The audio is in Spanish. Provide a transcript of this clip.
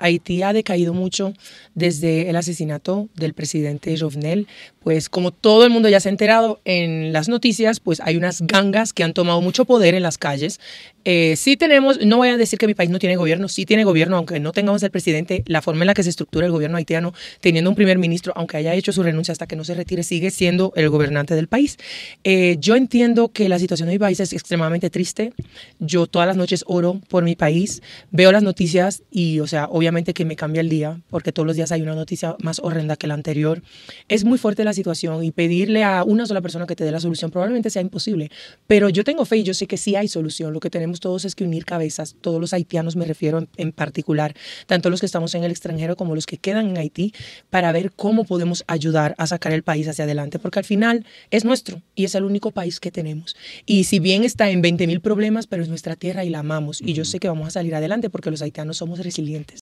Haití ha decaído mucho desde el asesinato del presidente Jovenel. Pues como todo el mundo ya se ha enterado en las noticias, pues hay unas gangas que han tomado mucho poder en las calles. Eh, si tenemos, no voy a decir que mi país no tiene gobierno, sí tiene gobierno, aunque no tengamos el presidente, la forma en la que se estructura el gobierno haitiano, teniendo un primer ministro, aunque haya hecho su renuncia hasta que no se retire, sigue siendo el gobernante del país. Eh, yo entiendo que la situación de mi país es extremadamente triste. Yo todas las noches oro por mi país, veo las noticias y, o sea, obviamente que me cambia el día, porque todos los días hay una noticia más horrenda que la anterior. Es muy fuerte la situación y pedirle a una sola persona que te dé la solución probablemente sea imposible, pero yo tengo fe y yo sé que sí hay solución. Lo que tenemos todos es que unir cabezas, todos los haitianos me refiero en, en particular, tanto los que estamos en el extranjero como los que quedan en Haití, para ver cómo podemos ayudar a sacar el país hacia adelante, porque al final es nuestro y es el único país que tenemos. Y si bien está en 20 mil problemas, pero es nuestra tierra y la amamos y yo sé que vamos a salir adelante porque los haitianos somos resilientes.